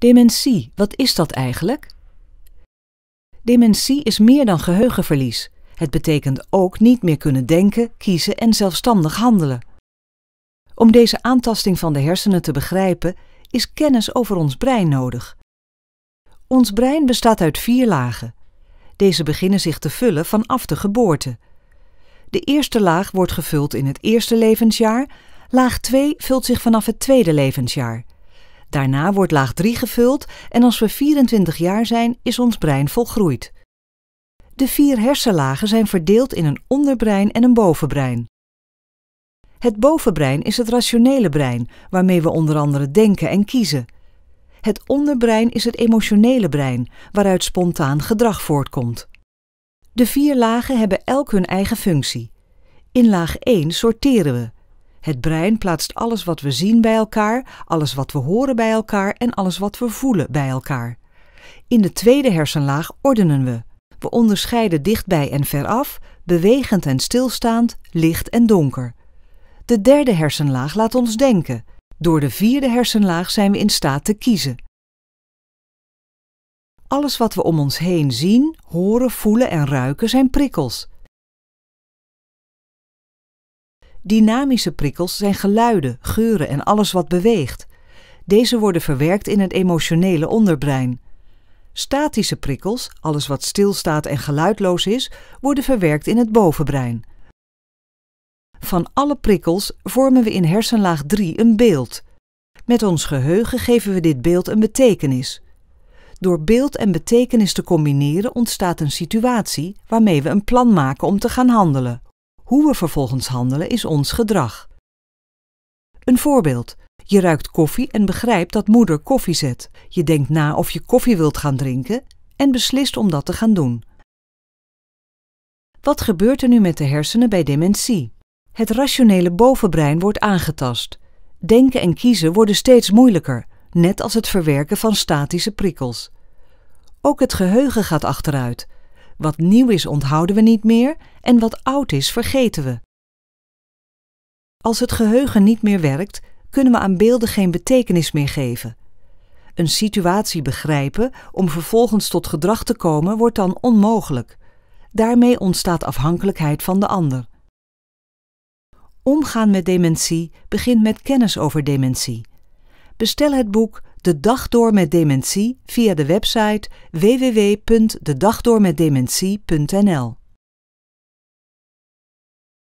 Dementie, wat is dat eigenlijk? Dementie is meer dan geheugenverlies. Het betekent ook niet meer kunnen denken, kiezen en zelfstandig handelen. Om deze aantasting van de hersenen te begrijpen, is kennis over ons brein nodig. Ons brein bestaat uit vier lagen. Deze beginnen zich te vullen vanaf de geboorte. De eerste laag wordt gevuld in het eerste levensjaar, laag 2 vult zich vanaf het tweede levensjaar. Daarna wordt laag 3 gevuld en als we 24 jaar zijn, is ons brein volgroeid. De vier hersenlagen zijn verdeeld in een onderbrein en een bovenbrein. Het bovenbrein is het rationele brein, waarmee we onder andere denken en kiezen. Het onderbrein is het emotionele brein, waaruit spontaan gedrag voortkomt. De vier lagen hebben elk hun eigen functie. In laag 1 sorteren we, het brein plaatst alles wat we zien bij elkaar, alles wat we horen bij elkaar en alles wat we voelen bij elkaar. In de tweede hersenlaag ordenen we. We onderscheiden dichtbij en veraf, bewegend en stilstaand, licht en donker. De derde hersenlaag laat ons denken. Door de vierde hersenlaag zijn we in staat te kiezen. Alles wat we om ons heen zien, horen, voelen en ruiken zijn prikkels. Dynamische prikkels zijn geluiden, geuren en alles wat beweegt. Deze worden verwerkt in het emotionele onderbrein. Statische prikkels, alles wat stilstaat en geluidloos is, worden verwerkt in het bovenbrein. Van alle prikkels vormen we in hersenlaag 3 een beeld. Met ons geheugen geven we dit beeld een betekenis. Door beeld en betekenis te combineren ontstaat een situatie waarmee we een plan maken om te gaan handelen hoe we vervolgens handelen is ons gedrag. Een voorbeeld. Je ruikt koffie en begrijpt dat moeder koffie zet. Je denkt na of je koffie wilt gaan drinken en beslist om dat te gaan doen. Wat gebeurt er nu met de hersenen bij dementie? Het rationele bovenbrein wordt aangetast. Denken en kiezen worden steeds moeilijker, net als het verwerken van statische prikkels. Ook het geheugen gaat achteruit wat nieuw is onthouden we niet meer en wat oud is vergeten we. Als het geheugen niet meer werkt, kunnen we aan beelden geen betekenis meer geven. Een situatie begrijpen om vervolgens tot gedrag te komen wordt dan onmogelijk. Daarmee ontstaat afhankelijkheid van de ander. Omgaan met dementie begint met kennis over dementie. Bestel het boek de dag door met dementie via de website www.dedagdoormetdementie.nl